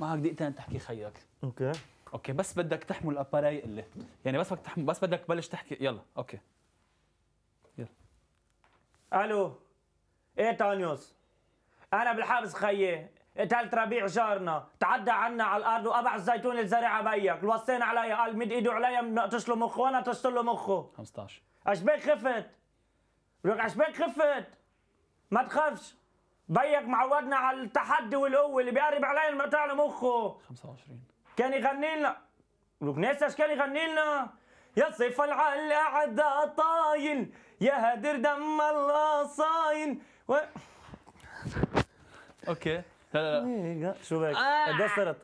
معك دقيقتين تحكي خيك اوكي اوكي بس بدك تحمل الاباراي اللي يعني بس بدك تحمل بس بدك تبلش تحكي يلا اوكي يلا الو ايه تانيوس انا بالحبس خيي قتلت ربيع جارنا تعدى عنا على الارض وقبع الزيتون اللي زرعها بيك الوصينا علي قال مد ايده عليا نقطش له مخه وانا طشت له مخه 15 اشبيك خفت لك اشبيك خفت ما تخافش بيك معودنا على التحدي والقوه اللي بيقرب علينا المقطع لمخه 25 كان يغني لنا وبنساش كان يغني لنا يا صيف العل الاعداء طايل يا هدر دم الله صاين و... اوكي لا إيه، لا شو بك؟ قد ايه صرت؟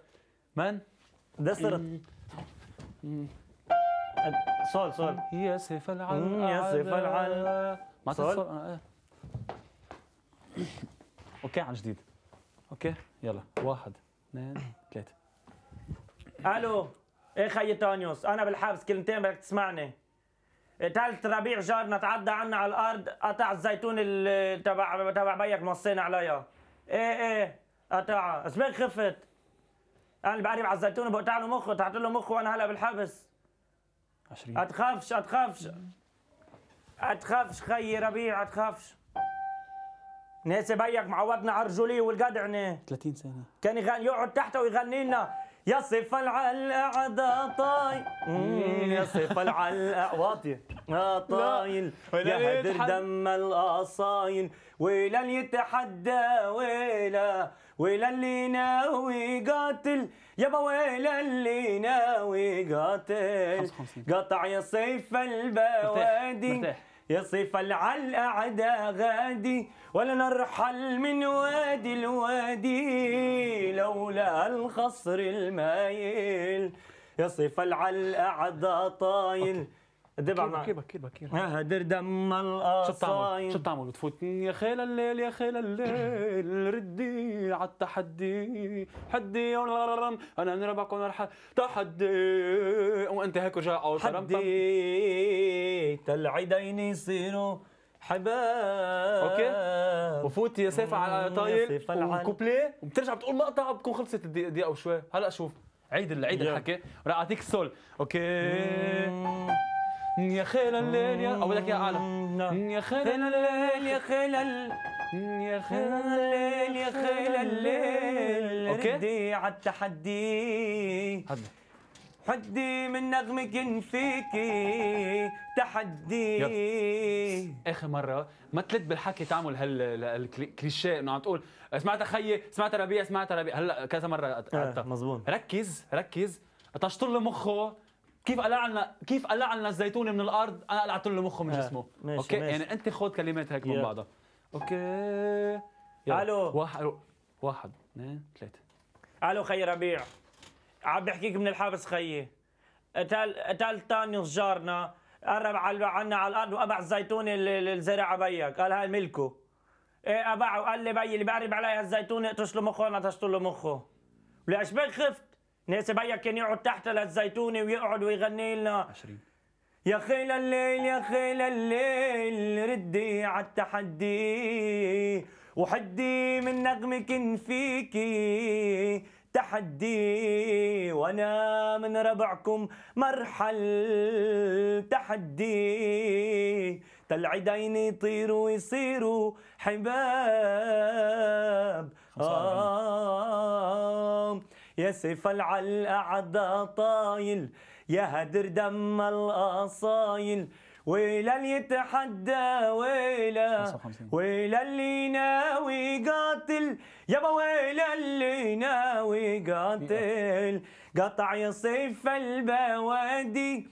من؟ قد ايه صرت؟ صول صول يا سيف العل يا سيف العل ما صول؟ اوكي عن جديد اوكي يلا واحد اثنين ثلاثة الو ايه خيي طانيوس انا بالحبس كلمتين بدك تسمعني ثالث ربيع جارنا تعدى عنا على الارض قطع الزيتون تبع تبع بيك نصينا عليها ايه ايه قطعها اسباب خفت انا بقرب على الزيتون بقطع له مخه تحط له مخه وانا هلا بالحبس 20 اتخافش اتخافش اتخافش خيي ربيع اتخافش ناسي بيك معودنا على رجولي والقدعنة يعني. 30 سنه كان يغني يقعد تحته ويغني لنا يا صف عدا طاي يا صف العلقه واطية طايل يا هدر دم القصايل ويلا اللي يتحدى ويلا ويلا اللي ناوي قاتل يا ويلا اللي ناوي قاتل قطع يا صيف البوادي مرتاح. مرتاح. يصف العل أعدى غادي ولا نرحل من وادي الوادي لولا الخصر المايل يصف العل أعدى طايل دبع ما بكير بكير كيبا هدر دم الاصايل شو بتعمل بتفوتني يا خيل الليل يا خيل الليل ردي على التحدي حدي انا نربحك ونرحل تحدي وانت هيك رجع حدي العيدين يصيروا حباب اوكي وفوت يا سيف على طايل وكوبلي وبترجع بتقول مقطع بكون خلصت الدقيقه او شوي هلا شوف عيد العيد الحكي راح اعطيك السول اوكي يا خيل الليل يا او لك يا اعلى يا خيل الليل يا خيل يا خيل الليل يا خيل الليل اوكي ردي على التحدي حدي من نغمك نفيكي تحدي اخر مره ما تلت بالحكي تعمل هالكليشيه انه عم تقول سمعت خيي سمعت ربيع سمعت ربيع هلا كذا مره قعدتها آه مزبوط ركز ركز طشتر له مخه كيف قلع لنا كيف قلع لنا الزيتونه من الارض انا قلعت له مخه من إيه، جسمه ماشي اوكي ماشي. يعني انت خذ كلمات هيك من بعضها اوكي الو واحد واحد اثنين ثلاثه الو خي ربيع عم بحكيك من الحبس خيي قتل قتل تاني جارنا قرب على عنا على الارض وقبع الزيتونه اللي زرعها بيك قال هاي ملكه ايه قبعه وقال لي بي اللي بقرب علي هالزيتونه اقطش له مخه انا قطشت له مخه بك خفت ناس بيك كان يقعد تحت للزيتونه ويقعد ويغني لنا 20 يا خيل الليل يا خيل الليل ردي على التحدي وحدي من نغمك فيكي تحدي وانا من ربعكم مرحل تحدي العيدين يطيروا ويصيروا حباب آه يا سيف العلقة عدا طايل يا هدر دم الأصايل ويلا اللي يتحدى ويلا ويلا اللي ناوي قاتل يابا ويلا اللي ناوي قاتل قطع يا صيف البوادي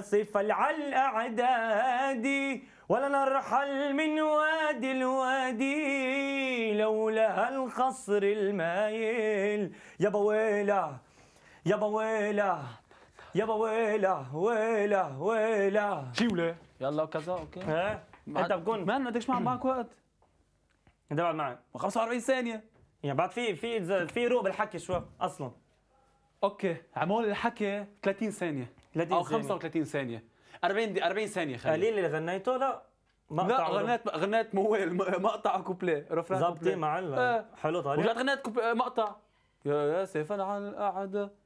صيف على الأعدادي ولا نرحل من وادي الوادي لولا الخصر المايل يا بويله يا بويله يابا ويلا ويلا ويلا شي ولا يلا وكذا اوكي ها انت بكون ما قديش ما معك وقت انت بعد معي 45 ثانيه يعني بعد في في في روق بالحكي شو اصلا اوكي عمول الحكي 30 ثانيه 30 او 35 ثانيه 40 دي 40 ثانيه خلي قليل اللي غنيته لا مقطع لا غنيت غنيت موال مقطع كوبلي رفرات ظبطي معلم آه. حلو طريق ولا غنيت مقطع يا يا سيفا على القعده